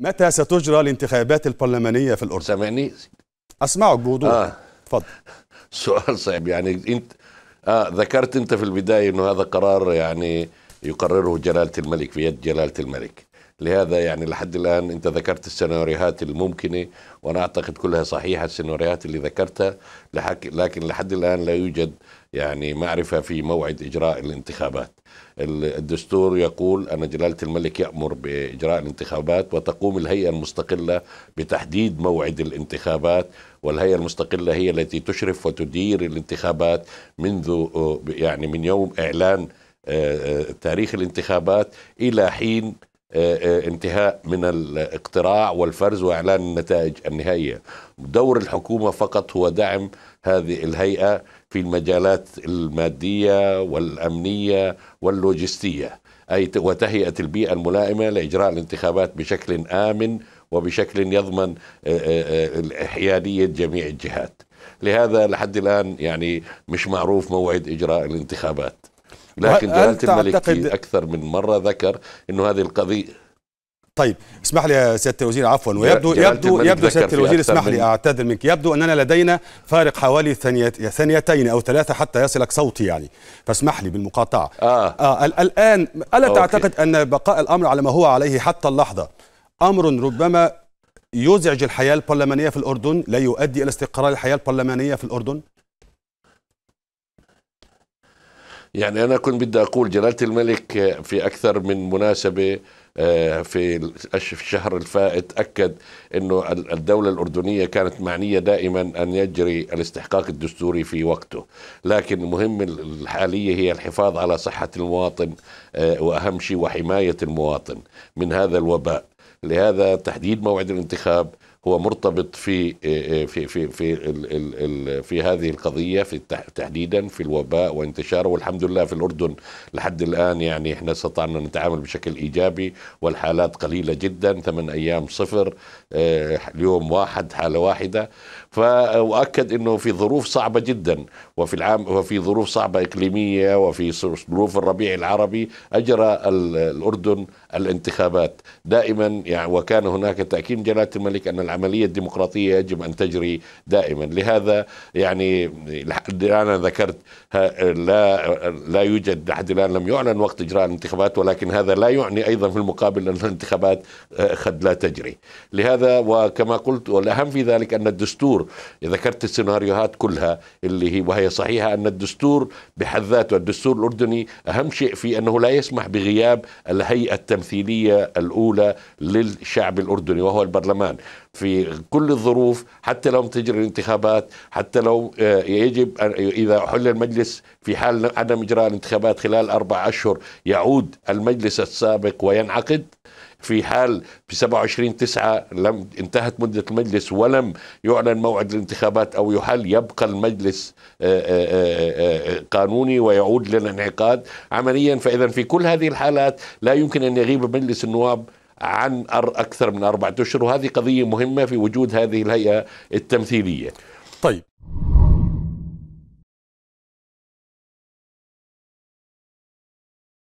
متى ستجرى الانتخابات البرلمانية في الأردن؟ سامعني؟ أسمعك بوضوح آه. تفضل سؤال صعب يعني أنت آه ذكرت أنت في البداية أنه هذا قرار يعني يقرره جلالة الملك في يد جلالة الملك لهذا يعني لحد الآن أنت ذكرت السيناريوهات الممكنة وأنا أعتقد كلها صحيحة السيناريوهات اللي ذكرتها لحك لكن لحد الآن لا يوجد يعني معرفة في موعد إجراء الانتخابات الدستور يقول أن جلالة الملك يأمر بإجراء الانتخابات وتقوم الهيئة المستقلة بتحديد موعد الانتخابات والهيئة المستقلة هي التي تشرف وتدير الانتخابات منذ آه، يعني من يوم إعلان آه، آه، تاريخ الانتخابات إلى حين آه، آه، انتهاء من الاقتراع والفرز واعلان النتائج النهائيه. دور الحكومه فقط هو دعم هذه الهيئه في المجالات الماديه والامنيه واللوجستيه اي وتهيئه البيئه الملائمه لاجراء الانتخابات بشكل امن وبشكل يضمن الحياديه آه، جميع الجهات. لهذا لحد الان يعني مش معروف موعد اجراء الانتخابات. لكن جلالة الملك تعتقد... أكثر من مرة ذكر أنه هذه القضية طيب اسمح لي يا سياده الوزير عفوا ويبدو يبدو يبدو سياده الوزير اسمح لي اعتذر منك يبدو اننا لدينا فارق حوالي ثانيتين او ثلاثه حتى يصلك صوتي يعني فاسمح لي بالمقاطعه آه. آه الان الا أوكي. تعتقد ان بقاء الامر على ما هو عليه حتى اللحظه امر ربما يزعج الحياه البرلمانيه في الاردن لا يؤدي الى استقرار الحياه البرلمانيه في الاردن يعني أنا كنت بدي أقول جلالة الملك في أكثر من مناسبة آه، في الشهر الفائت أكد أنه الدولة الأردنية كانت معنية دائما أن يجري الاستحقاق الدستوري في وقته لكن المهم الحالية هي الحفاظ على صحة المواطن آه، وأهم شيء وحماية المواطن من هذا الوباء لهذا تحديد موعد الانتخاب هو مرتبط في آه، آه، في في في في, في هذه القضيه في تحديدا في الوباء وانتشاره والحمد لله في الاردن لحد الان يعني احنا استطعنا نتعامل بشكل ايجابي والحالات قليله جدا ثمان ايام صفر اليوم آه، واحد حاله واحده فاؤكد انه في ظروف صعبه جدا وفي العام وفي ظروف صعبه اقليميه وفي ظروف الربيع العربي اجرى الاردن الانتخابات دائما يعني وكان هناك تاكيد جلاله الملك ان العملية الديمقراطية يجب أن تجري دائما لهذا يعني أنا ذكرت لا لا يوجد لحد الآن لم يعلن وقت إجراء الانتخابات ولكن هذا لا يعني أيضا في المقابل أن الانتخابات قد لا تجري لهذا وكما قلت والأهم في ذلك أن الدستور ذكرت السيناريوهات كلها اللي هي وهي صحيحة أن الدستور بحد ذاته الدستور الأردني أهم شيء فيه أنه لا يسمح بغياب الهيئة التمثيلية الأولى للشعب الأردني وهو البرلمان في كل الظروف حتى لو تجري الانتخابات حتى لو آه، يجب أن إذا حل المجلس في حال عدم إجراء الانتخابات خلال أربع أشهر يعود المجلس السابق وينعقد في حال في 27 تسعة لم انتهت مدة المجلس ولم يعلن موعد الانتخابات أو يحل يبقى المجلس آه، آه، قانوني ويعود للانعقاد عمليا فإذا في كل هذه الحالات لا يمكن أن يغيب مجلس النواب عن أكثر من أربعة أشهر وهذه قضية مهمة في وجود هذه الهيئة التمثيلية طيب